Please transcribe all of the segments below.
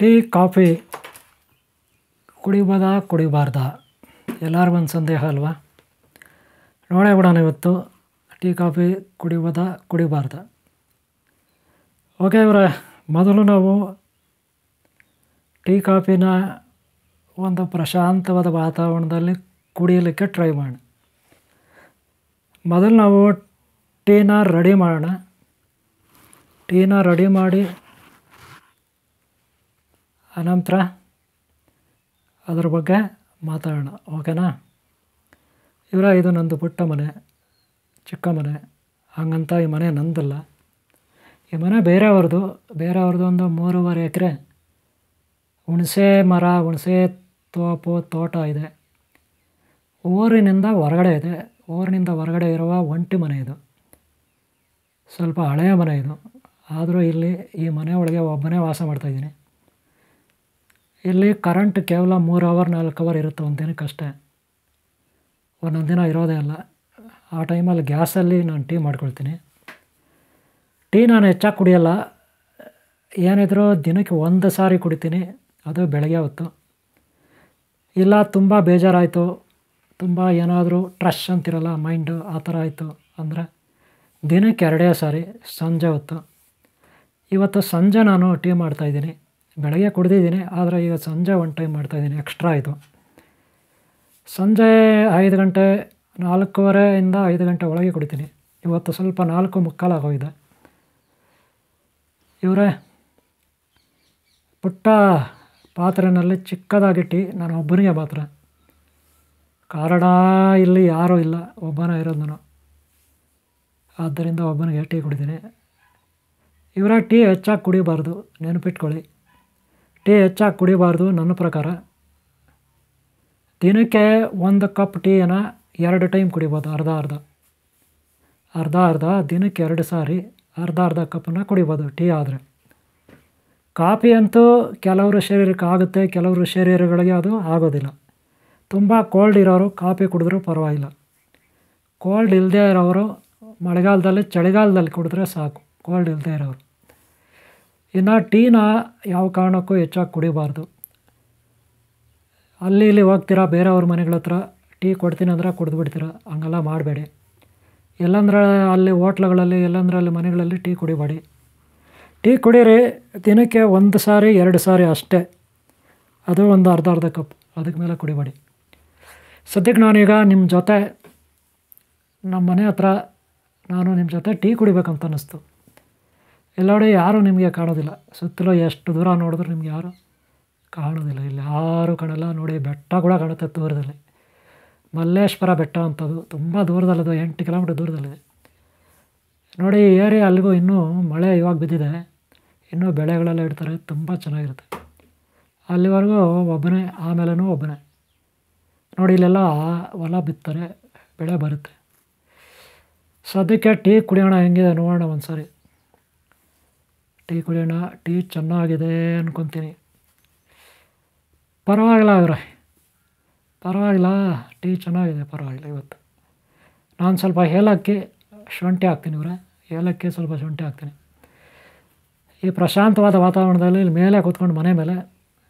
tea coffee ಕುಡಿಬೋದಾ ಕುಡಿಬಾರ್ದ ಎಲ್ಲರಿಗೂ ಒಂದು ಸಂದೇಹ ಅಲ್ವಾ ನೋಡೇ ಬಿಡೋಣ ಇವತ್ತು ಟೀ ಕಾಫಿ ಕುಡಿಬೋದಾ ಕುಡಿಬಾರ್ದ ಓಕೆ ಇವರೇ ಮೊದಲು ನಾವು ಟೀ ಕಾಫಿನ ಒಂದು ಪ್ರಶಾಂತವಾದ ವಾತಾವರಣದಲ್ಲಿ ಕುಡಿಯಲಿಕ್ಕೆ ಟ್ರೈ ಮಾಡೋಣ ಮೊದಲು ನಾವು ಟೀನ ರೆಡಿ ಮಾಡೋಣ ಟೀನ ರೆಡಿ ಮಾಡಿ ಅನಂತರ ಅದ್ರ ಬಗ್ಗೆ ಮಾತಾಡೋಣ ಓಕೆನಾ ಇವರ ಇದು ನಂದು ಪುಟ್ಟ ಮನೆ ಚಿಕ್ಕ ಮನೆ ಹಾಗಂತ ಈ ಮನೆ ನಂದಲ್ಲ ಈ ಮನೆ ಬೇರೆಯವ್ರದ್ದು ಬೇರೆಯವ್ರದ್ದು ಒಂದು ಮೂರುವರೆ ಎಕರೆ ಹುಣಸೆ ಮರ ಹುಣಸೆ ತೋಪು ತೋಟ ಇದೆ ಊರಿನಿಂದ ಹೊರಗಡೆ ಇದೆ ಊರಿನಿಂದ ಹೊರಗಡೆ ಇರುವ ಒಂಟಿ ಮನೆ ಇದು ಸ್ವಲ್ಪ ಹಳೆಯ ಮನೆ ಇದು ಆದರೂ ಇಲ್ಲಿ ಈ ಮನೆ ಒಳಗೆ ಒಬ್ಬನೇ ವಾಸ ಮಾಡ್ತಾಯಿದ್ದೀನಿ ಇಲ್ಲಿ ಕರೆಂಟ್ ಕೇವಲ ಮೂರು ಅವರ್ ನಾಲ್ಕು ಅವರ್ ಇರುತ್ತೆ ಒಂದು ದಿನಕ್ಕಷ್ಟೇ ಒಂದೊಂದು ದಿನ ಇರೋದೇ ಅಲ್ಲ ಆ ಟೈಮಲ್ಲಿ ಗ್ಯಾಸಲ್ಲಿ ನಾನು ಟೀ ಮಾಡ್ಕೊಳ್ತೀನಿ ಟೀ ನಾನು ಹೆಚ್ಚಾಗಿ ಕುಡಿಯೋಲ್ಲ ಏನಿದ್ರು ದಿನಕ್ಕೆ ಒಂದು ಸಾರಿ ಕುಡಿತೀನಿ ಅದು ಬೆಳಗ್ಗೆ ಹೊತ್ತು ಇಲ್ಲ ತುಂಬ ಬೇಜಾರಾಯಿತು ತುಂಬ ಏನಾದರೂ ಟ್ರಶ್ ಅಂತಿರಲ್ಲ ಮೈಂಡು ಆ ಥರ ಆಯಿತು ಅಂದರೆ ದಿನಕ್ಕೆ ಎರಡೇ ಸಾರಿ ಸಂಜೆ ಹೊತ್ತು ಇವತ್ತು ಸಂಜೆ ನಾನು ಟೀ ಮಾಡ್ತಾಯಿದ್ದೀನಿ ಬೆಳಗ್ಗೆ ಕುಡಿದಿದ್ದೀನಿ ಆದರೆ ಈಗ ಸಂಜೆ ಒನ್ ಟೈಮ್ ಮಾಡ್ತಾಯಿದ್ದೀನಿ ಎಕ್ಸ್ಟ್ರಾ ಆಯಿತು ಸಂಜೆ ಐದು ಗಂಟೆ ನಾಲ್ಕೂವರೆಯಿಂದ ಐದು ಗಂಟೆ ಒಳಗೆ ಕುಡಿತೀನಿ ಇವತ್ತು ಸ್ವಲ್ಪ ನಾಲ್ಕು ಮುಕ್ಕಾಲಾಗೋಗಿದೆ ಇವರೇ ಪುಟ್ಟ ಪಾತ್ರೆಯಲ್ಲಿ ಚಿಕ್ಕದಾಗಿಟ್ಟು ನಾನು ಒಬ್ಬನಿಗೆ ಪಾತ್ರೆ ಕಾರಣ ಇಲ್ಲಿ ಯಾರೂ ಇಲ್ಲ ಒಬ್ಬನ ಇರೋದು ನಾನು ಆದ್ದರಿಂದ ಒಬ್ಬನಿಗೆ ಟೀ ಕುಡಿತೀನಿ ಇವರ ಟೀ ಹೆಚ್ಚಾಗಿ ಕುಡಿಬಾರ್ದು ನೆನಪಿಟ್ಕೊಳ್ಳಿ ಟೀ ಹೆಚ್ಚಾಗಿ ಕುಡಿಬಾರ್ದು ನನ್ನ ಪ್ರಕಾರ ದಿನಕ್ಕೆ ಒಂದು ಕಪ್ ಟೀಯನ್ನು ಎರಡು ಟೈಮ್ ಕುಡಿಬೋದು ಅರ್ಧ ಅರ್ಧ ಅರ್ಧ ಅರ್ಧ ದಿನಕ್ಕೆ ಎರಡು ಸಾರಿ ಅರ್ಧ ಅರ್ಧ ಕಪ್ಪನ್ನು ಕುಡಿಬೋದು ಟೀ ಆದರೆ ಕಾಫಿ ಅಂತೂ ಕೆಲವರು ಶರೀರಕ್ಕೆ ಆಗುತ್ತೆ ಕೆಲವರು ಶರೀರಗಳಿಗೆ ಅದು ಆಗೋದಿಲ್ಲ ತುಂಬ ಕೋಲ್ಡ್ ಇರೋರು ಕಾಫಿ ಕುಡಿದ್ರೂ ಪರವಾಗಿಲ್ಲ ಕೋಲ್ಡ್ ಇಲ್ಲದೆ ಇರೋರು ಮಳೆಗಾಲದಲ್ಲಿ ಚಳಿಗಾಲದಲ್ಲಿ ಕುಡಿದ್ರೆ ಸಾಕು ಕೋಲ್ಡ್ ಇಲ್ಲದೆ ಇರೋರು ಇನ್ನು ಟೀನ ಯಾವ ಕಾರಣಕ್ಕೂ ಹೆಚ್ಚಾಗಿ ಕುಡಿಬಾರ್ದು ಅಲ್ಲಿ ಇಲ್ಲಿ ಹೋಗ್ತೀರಾ ಬೇರೆಯವ್ರ ಮನೆಗಳ ಹತ್ರ ಟೀ ಕೊಡ್ತೀನಿ ಅಂದ್ರೆ ಕುಡಿದ್ಬಿಡ್ತೀರ ಹಂಗೆಲ್ಲ ಮಾಡಬೇಡಿ ಎಲ್ಲಂದ್ರೆ ಅಲ್ಲಿ ಹೋಟ್ಲುಗಳಲ್ಲಿ ಅಲ್ಲಿ ಮನೆಗಳಲ್ಲಿ ಟೀ ಕುಡಿಬೇಡಿ ಟೀ ಕುಡೀರಿ ದಿನಕ್ಕೆ ಒಂದು ಸಾರಿ ಎರಡು ಸಾರಿ ಅಷ್ಟೇ ಅದು ಒಂದು ಅರ್ಧ ಅರ್ಧ ಕಪ್ ಅದಕ್ಕೆ ಮೇಲೆ ಕುಡಿಬೇಡಿ ಸದ್ಯಕ್ಕೆ ನಾನೀಗ ನಿಮ್ಮ ಜೊತೆ ನಮ್ಮ ಮನೆ ಹತ್ರ ನಾನು ನಿಮ್ಮ ಜೊತೆ ಟೀ ಕುಡಿಬೇಕಂತ ಅನ್ನಿಸ್ತು ನೋಡಿ ಯಾರೂ ನಿಮಗೆ ಕಾಣೋದಿಲ್ಲ ಸುತ್ತಲೂ ಎಷ್ಟು ದೂರ ನೋಡಿದ್ರೂ ನಿಮ್ಗೆ ಯಾರು ಕಾಣೋದಿಲ್ಲ ಇಲ್ಲಿ ಯಾರೂ ಕಾಣಲ್ಲ ನೋಡಿ ಬೆಟ್ಟ ಕೂಡ ಕಾಣುತ್ತೆ ದೂರದಲ್ಲಿ ಮಲ್ಲೇಶ್ವರ ಬೆಟ್ಟ ಅಂಥದ್ದು ತುಂಬ ದೂರದಲ್ಲದು ಎಂಟು ಕಿಲೋಮೀಟರ್ ದೂರದಲ್ಲಿದೆ ನೋಡಿ ಏರಿಯಾ ಅಲ್ಲಿಗೂ ಇನ್ನೂ ಮಳೆ ಇವಾಗ ಬಿದ್ದಿದೆ ಇನ್ನೂ ಬೆಳೆಗಳೆಲ್ಲ ಇಡ್ತಾರೆ ತುಂಬ ಚೆನ್ನಾಗಿರುತ್ತೆ ಅಲ್ಲಿವರೆಗೂ ಒಬ್ಬನೇ ಆಮೇಲೂ ಒಬ್ಬನೇ ನೋಡಿ ಇಲ್ಲೆಲ್ಲ ಹೊಲ ಬಿತ್ತಾರೆ ಬೆಳೆ ಬರುತ್ತೆ ಸದ್ಯಕ್ಕೆ ಟೀ ಕುಡಿಯೋಣ ಹೆಂಗಿದೆ ನೋಡೋಣ ಒಂದು ಸಾರಿ ಟೀ ಕುಡಿಯೋಣ ಟೀ ಚೆನ್ನಾಗಿದೆ ಅನ್ಕೊತೀನಿ ಪರವಾಗಿಲ್ಲ ಅವರೇ ಪರವಾಗಿಲ್ಲ ಟೀ ಚೆನ್ನಾಗಿದೆ ಪರವಾಗಿಲ್ಲ ಇವತ್ತು ನಾನು ಸ್ವಲ್ಪ ಏಲಕ್ಕಿ ಶುಂಠಿ ಹಾಕ್ತೀನಿ ಇವರೇ ಏಲಕ್ಕಿ ಸ್ವಲ್ಪ ಶುಂಠಿ ಹಾಕ್ತೀನಿ ಈ ಪ್ರಶಾಂತವಾದ ವಾತಾವರಣದಲ್ಲಿ ಇಲ್ಲಿ ಮೇಲೆ ಕೂತ್ಕೊಂಡು ಮನೆ ಮೇಲೆ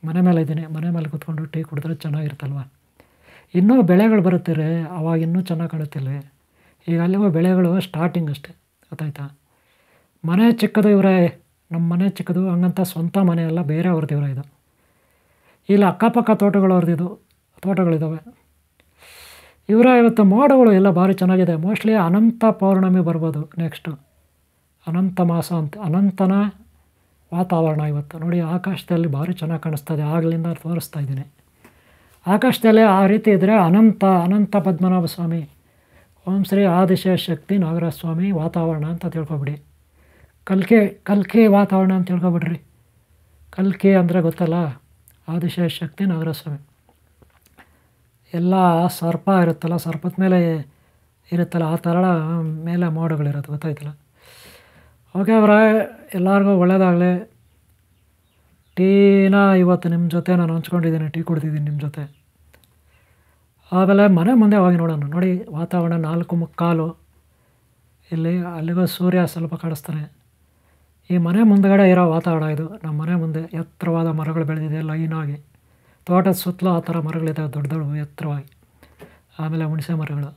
ಮನೆ ಮೇಲೆ ಇದ್ದೀನಿ ಮನೆ ಮೇಲೆ ಕೂತ್ಕೊಂಡು ಟೀ ಕುಡಿದ್ರೆ ಚೆನ್ನಾಗಿರ್ತಲ್ವ ಇನ್ನೂ ಬೆಳೆಗಳು ಬರುತ್ತೀರಿ ಅವಾಗ ಇನ್ನೂ ಚೆನ್ನಾಗಿ ಕಾಣುತ್ತಿಲ್ಲ ಈಗ ಅಲ್ಲಿಗೂ ಬೆಳೆಗಳು ಸ್ಟಾರ್ಟಿಂಗ್ ಅಷ್ಟೇ ಗೊತ್ತಾಯ್ತಾ ಮನೆ ಚಿಕ್ಕದು ಇವರೇ ನಮ್ಮ ಮನೆ ಚಿಕ್ಕದು ಹಂಗಂತ ಸ್ವಂತ ಮನೆ ಬೇರೆ ಬೇರೆಯವ್ರದಿವರ ಇದು ಇಲ್ಲ ಅಕ್ಕಪಕ್ಕ ತೋಟಗಳು ತೋಟಗಳವ್ರದ್ದು ತೋಟಗಳಿದ್ದಾವೆ ಇವರ ಇವತ್ತು ಮೋಡಗಳು ಎಲ್ಲ ಭಾರಿ ಚೆನ್ನಾಗಿದೆ ಮೋಸ್ಟ್ಲಿ ಅನಂತ ಪೌರ್ಣಮಿ ಬರ್ಬೋದು ನೆಕ್ಸ್ಟು ಅನಂತ ಮಾಸ ಅಂತ ಅನಂತನ ವಾತಾವರಣ ಇವತ್ತು ನೋಡಿ ಆಕಾಶದಲ್ಲಿ ಭಾರಿ ಚೆನ್ನಾಗಿ ಇದೆ ಆಗಲಿಂದ ತೋರಿಸ್ತಾ ಇದ್ದೀನಿ ಆಕಾಶದಲ್ಲಿ ಆ ರೀತಿ ಇದ್ದರೆ ಅನಂತ ಅನಂತ ಪದ್ಮನಾಭ ಸ್ವಾಮಿ ಓಂ ಶ್ರೀ ಆದಿಶ ಶಕ್ತಿ ನಾಗರಾಜ ಸ್ವಾಮಿ ವಾತಾವರಣ ಅಂತ ತಿಳ್ಕೊಬಿಡಿ ಕಲ್ಕೆ ಕಲ್ಕೆ ವಾತಾವರಣ ಅಂತ ತಿಳ್ಕೊಬಿಡ್ರಿ ಕಲ್ಕೆ ಅಂದರೆ ಗೊತ್ತಲ್ಲ ಆದಿಶೇಷ ಶಕ್ತಿ ನಾಗರಸ್ವಾಮಿ ಎಲ್ಲ ಸರ್ಪ ಇರುತ್ತಲ್ಲ ಸರ್ಪದ ಮೇಲೆ ಇರುತ್ತಲ್ಲ ಆ ಥರ ಮೇಲೆ ಮೋಡಗಳಿರುತ್ತೆ ಗೊತ್ತಾಯ್ತಲ್ಲ ಓಕೆ ಅವರ ಎಲ್ಲರಿಗೂ ಒಳ್ಳೆಯದಾಗಲಿ ಟೀನ ಇವತ್ತು ನಿಮ್ಮ ಜೊತೆ ನಾನು ಹಂಚ್ಕೊಂಡಿದ್ದೀನಿ ಟೀ ಕುಡ್ತಿದ್ದೀನಿ ನಿಮ್ಮ ಜೊತೆ ಆಮೇಲೆ ಮನೆ ಮುಂದೆ ಹೋಗಿ ನೋಡೋಣ ನೋಡಿ ವಾತಾವರಣ ನಾಲ್ಕು ಮುಕ್ಕಾಲು ಇಲ್ಲಿ ಅಲ್ಲಿಗೂ ಸೂರ್ಯ ಸ್ವಲ್ಪ ಕಾಡಿಸ್ತಾನೆ ಈ ಮನೆ ಮುಂದಗಡೆ ಇರೋ ವಾತಾವರಣ ಇದು ನಮ್ಮ ಮನೆ ಮುಂದೆ ಎತ್ತರವಾದ ಮರಗಳು ಬೆಳೆದಿದೆ ಲೈನಾಗಿ ತೋಟದ ಸುತ್ತಲೂ ಆ ಥರ ಮರಗಳಿದ್ದಾವೆ ದೊಡ್ಡ ದೊಡ್ಡ ಎತ್ತರವಾಗಿ ಆಮೇಲೆ ಹುಣಸೆ ಮರಗಳು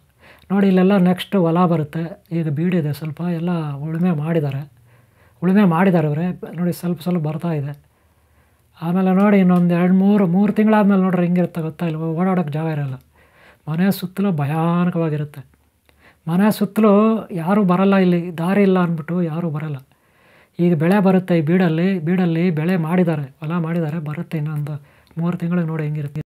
ನೋಡಿ ಇಲ್ಲೆಲ್ಲ ನೆಕ್ಸ್ಟ್ ಹೊಲ ಬರುತ್ತೆ ಈಗ ಬೀಡಿದೆ ಸ್ವಲ್ಪ ಎಲ್ಲ ಉಳುಮೆ ಮಾಡಿದ್ದಾರೆ ಉಳುಮೆ ಮಾಡಿದ್ದಾರೆ ಅವರೇ ನೋಡಿ ಸ್ವಲ್ಪ ಸ್ವಲ್ಪ ಬರ್ತಾ ಇದೆ ಆಮೇಲೆ ನೋಡಿ ಇನ್ನೊಂದು ಎರಡು ಮೂರು ಮೂರು ತಿಂಗಳಾದಮೇಲೆ ನೋಡ್ರಿ ಹಿಂಗಿರುತ್ತೆ ಗೊತ್ತಾ ಇಲ್ಲ ಓಡಾಡೋಕ್ಕೆ ಜಾಗ ಇರೋಲ್ಲ ಮನೆ ಸುತ್ತಲೂ ಭಯಾನಕವಾಗಿರುತ್ತೆ ಮನೆ ಸುತ್ತಲೂ ಯಾರೂ ಬರಲ್ಲ ಇಲ್ಲಿ ದಾರಿ ಇಲ್ಲ ಅಂದ್ಬಿಟ್ಟು ಯಾರೂ ಬರಲ್ಲ ಈಗ ಬೆಳೆ ಬರುತ್ತೆ ಈ ಬೀಡಲ್ಲಿ ಬೀಡಲ್ಲಿ ಬೆಳೆ ಮಾಡಿದ್ದಾರೆ ಹೊಲ ಮಾಡಿದ್ದಾರೆ ಬರುತ್ತೆ ಇನ್ನೊಂದು ಮೂರು ತಿಂಗಳಿಗೆ ನೋಡಿ ಹೆಂಗಿರುತ್ತೆ